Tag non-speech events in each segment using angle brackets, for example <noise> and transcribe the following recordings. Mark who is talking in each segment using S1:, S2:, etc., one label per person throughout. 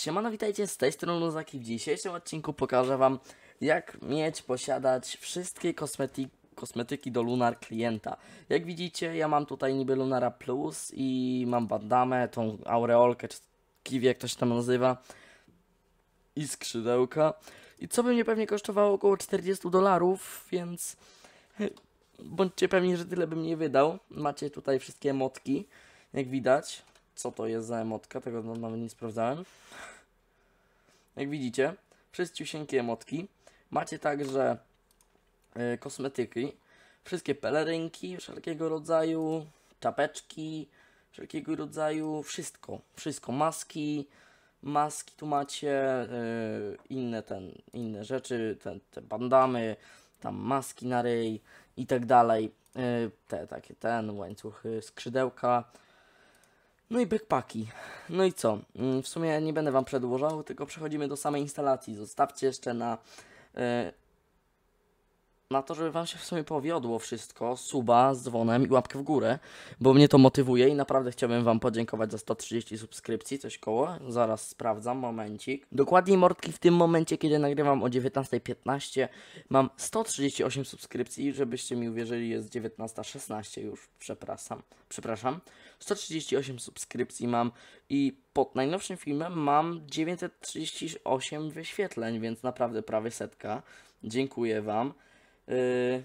S1: Siemano, witajcie, z tej strony Luzaki. W dzisiejszym odcinku pokażę Wam, jak mieć, posiadać wszystkie kosmetyki, kosmetyki do Lunar klienta. Jak widzicie, ja mam tutaj niby Lunara Plus i mam bandamę, tą aureolkę, czy kiwi, jak to się tam nazywa, i skrzydełka. I co by mnie pewnie kosztowało około 40 dolarów, więc bądźcie pewni, że tyle bym nie wydał. Macie tutaj wszystkie motki, jak widać co to jest za emotka, tego no, nawet nie sprawdzałem. Jak widzicie, wszystkie wszyściusieńkie emotki. Macie także y, kosmetyki, wszystkie pelerynki wszelkiego rodzaju, czapeczki wszelkiego rodzaju, wszystko, wszystko, maski, maski tu macie, y, inne ten, inne rzeczy, ten, te bandamy, tam maski na ryj i tak dalej, y, te takie ten, łańcuchy, skrzydełka, no i backpacki. No i co? Mm, w sumie nie będę Wam przedłużał, tylko przechodzimy do samej instalacji. Zostawcie jeszcze na e, na to, żeby Wam się w sumie powiodło wszystko, suba z dzwonem i łapkę w górę, bo mnie to motywuje i naprawdę chciałbym Wam podziękować za 130 subskrypcji, coś koło, zaraz sprawdzam, momencik. Dokładniej mordki w tym momencie, kiedy nagrywam o 19.15, mam 138 subskrypcji, żebyście mi uwierzyli, jest 19.16 już, przepraszam, przepraszam. 138 subskrypcji mam i pod najnowszym filmem mam 938 wyświetleń, więc naprawdę prawie setka. Dziękuję Wam. Yy,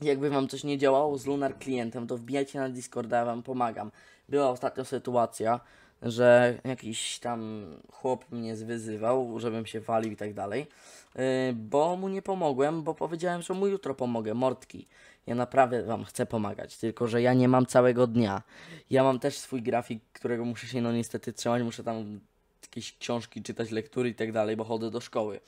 S1: jakby wam coś nie działało z Lunar klientem, to wbijajcie na Discorda, ja wam pomagam. Była ostatnio sytuacja, że jakiś tam chłop mnie zwyzywał, żebym się walił i tak dalej, yy, bo mu nie pomogłem, bo powiedziałem, że mu jutro pomogę, mordki. Ja naprawdę wam chcę pomagać, tylko że ja nie mam całego dnia. Ja mam też swój grafik, którego muszę się no niestety trzymać, muszę tam jakieś książki czytać, lektury i tak dalej, bo chodzę do szkoły.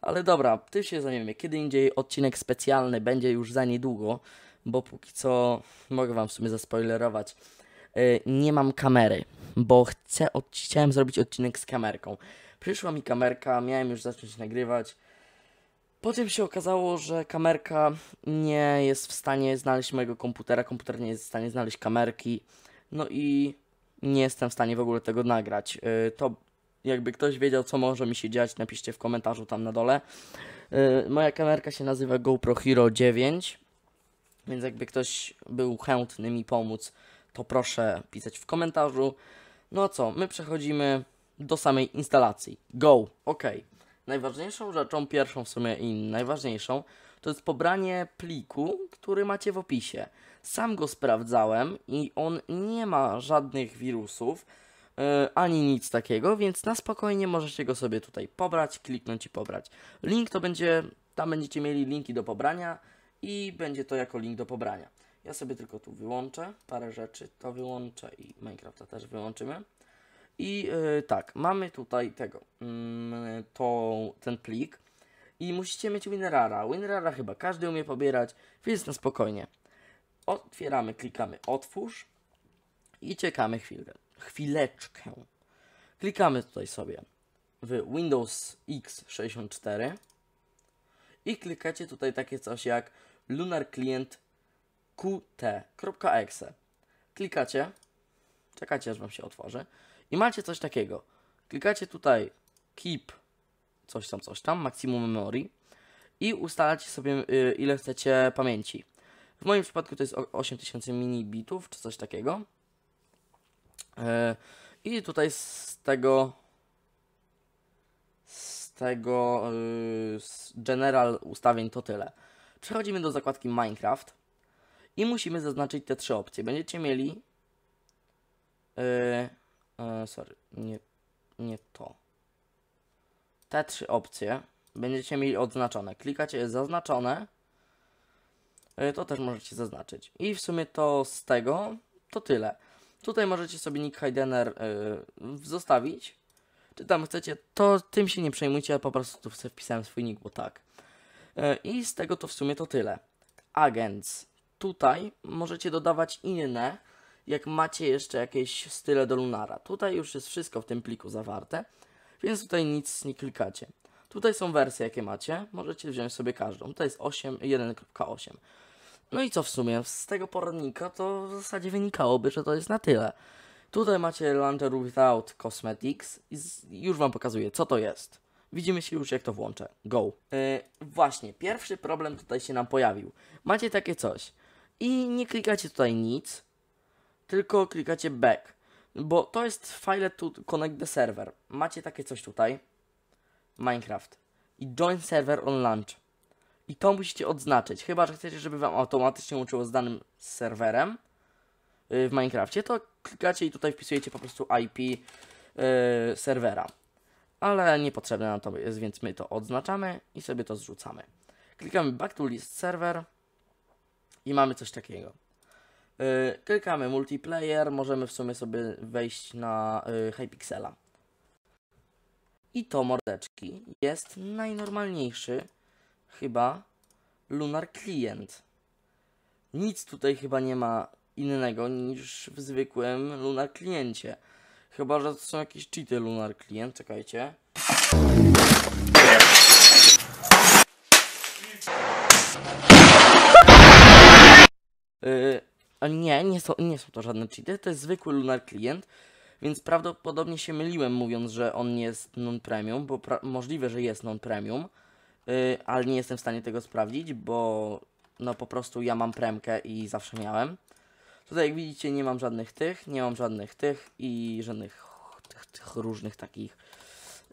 S1: Ale dobra, ty się zajmiemy. Kiedy indziej odcinek specjalny będzie już za niedługo, bo póki co mogę Wam w sumie zaspoilerować. E, nie mam kamery, bo chcę, od... chciałem zrobić odcinek z kamerką. Przyszła mi kamerka, miałem już zacząć nagrywać. Potem się okazało, że kamerka nie jest w stanie znaleźć mojego komputera, komputer nie jest w stanie znaleźć kamerki, no i nie jestem w stanie w ogóle tego nagrać. E, to jakby ktoś wiedział, co może mi się dziać, napiszcie w komentarzu tam na dole. Yy, moja kamerka się nazywa GoPro Hero 9, więc jakby ktoś był chętny mi pomóc, to proszę pisać w komentarzu. No co, my przechodzimy do samej instalacji. Go! OK. Najważniejszą rzeczą, pierwszą w sumie i najważniejszą, to jest pobranie pliku, który macie w opisie. Sam go sprawdzałem i on nie ma żadnych wirusów, E, ani nic takiego, więc na spokojnie możecie go sobie tutaj pobrać, kliknąć i pobrać. Link to będzie, tam będziecie mieli linki do pobrania i będzie to jako link do pobrania. Ja sobie tylko tu wyłączę parę rzeczy, to wyłączę i Minecrafta też wyłączymy. I yy, tak, mamy tutaj tego, yy, mm, to, ten plik i musicie mieć WinRara. WinRara chyba każdy umie pobierać, więc na spokojnie. Otwieramy, klikamy otwórz i czekamy chwilę chwileczkę. Klikamy tutaj sobie w Windows X64 i klikacie tutaj takie coś jak Lunar Client qt.exe. Klikacie, czekacie aż Wam się otworzy i macie coś takiego. Klikacie tutaj keep coś tam, coś tam, maximum memory i ustalacie sobie y, ile chcecie pamięci. W moim przypadku to jest 8000 mini bitów czy coś takiego. E, I tutaj z tego z tego y, z general ustawień to tyle. Przechodzimy do zakładki Minecraft i musimy zaznaczyć te trzy opcje. Będziecie mieli y, y, sorry, nie, nie to. Te trzy opcje będziecie mieli odznaczone. Klikacie zaznaczone, to też możecie zaznaczyć. I w sumie to z tego to tyle. Tutaj możecie sobie nick Heidener yy, zostawić, czy tam chcecie, to tym się nie przejmujcie, ja po prostu tu sobie wpisałem swój nick, bo tak. Yy, I z tego to w sumie to tyle. Agents. Tutaj możecie dodawać inne, jak macie jeszcze jakieś style do Lunara. Tutaj już jest wszystko w tym pliku zawarte, więc tutaj nic nie klikacie. Tutaj są wersje, jakie macie. Możecie wziąć sobie każdą. Tutaj jest 8, 1.8. No i co w sumie? Z tego poradnika to w zasadzie wynikałoby, że to jest na tyle. Tutaj macie Launcher Without Cosmetics i już Wam pokazuję, co to jest. Widzimy się już, jak to włączę. Go. Yy, właśnie, pierwszy problem tutaj się nam pojawił. Macie takie coś i nie klikacie tutaj nic, tylko klikacie back, bo to jest file to connect the server. Macie takie coś tutaj, Minecraft i join server on launch. I to musicie odznaczyć. Chyba, że chcecie, żeby wam automatycznie łączyło z danym serwerem y, w Minecrafcie, to klikacie i tutaj wpisujecie po prostu IP yy, serwera. Ale niepotrzebne nam to jest, więc my to odznaczamy i sobie to zrzucamy. Klikamy Back to List Server i mamy coś takiego. Yy, klikamy Multiplayer, możemy w sumie sobie wejść na yy, Hypixela. I to mordeczki jest najnormalniejszy chyba Lunar Client. Nic tutaj chyba nie ma innego niż w zwykłym Lunar Kliencie. Chyba, że to są jakieś cheaty Lunar Client, czekajcie. Y, a nie, nie są, nie są to żadne cheaty, to jest zwykły Lunar Client, więc prawdopodobnie się myliłem mówiąc, że on jest non-premium, bo możliwe, że jest non-premium yy, ale nie jestem w stanie tego sprawdzić, bo no po prostu ja mam premkę i zawsze miałem. Tutaj jak widzicie nie mam żadnych tych, nie mam żadnych tych i żadnych tych, tych różnych takich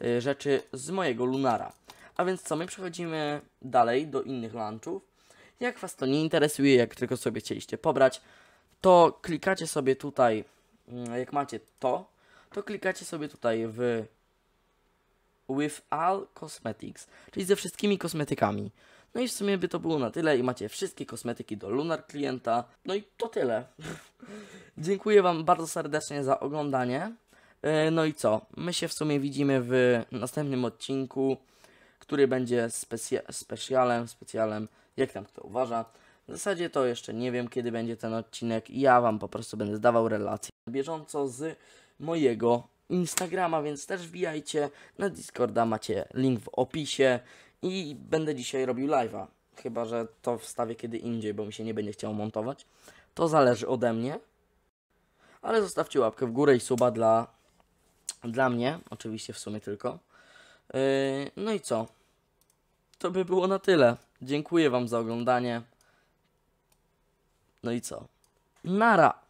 S1: yy, rzeczy z mojego Lunara. A więc co, my przechodzimy dalej do innych lunchów. Jak Was to nie interesuje, jak tylko sobie chcieliście pobrać, to klikacie sobie tutaj, mm, jak macie to, to klikacie sobie tutaj w with all cosmetics, czyli ze wszystkimi kosmetykami. No i w sumie by to było na tyle i macie wszystkie kosmetyki do Lunar klienta. No i to tyle. <laughs> Dziękuję Wam bardzo serdecznie za oglądanie. E, no i co? My się w sumie widzimy w następnym odcinku, który będzie specjalem, specjalem, jak tam kto uważa. W zasadzie to jeszcze nie wiem, kiedy będzie ten odcinek. Ja Wam po prostu będę zdawał relacje bieżąco z mojego Instagrama, więc też wbijajcie. Na Discorda macie link w opisie i będę dzisiaj robił live'a. Chyba, że to wstawię kiedy indziej, bo mi się nie będzie chciało montować. To zależy ode mnie. Ale zostawcie łapkę w górę i suba dla, dla mnie, oczywiście w sumie tylko. Yy, no i co? To by było na tyle. Dziękuję Wam za oglądanie. No i co? Nara!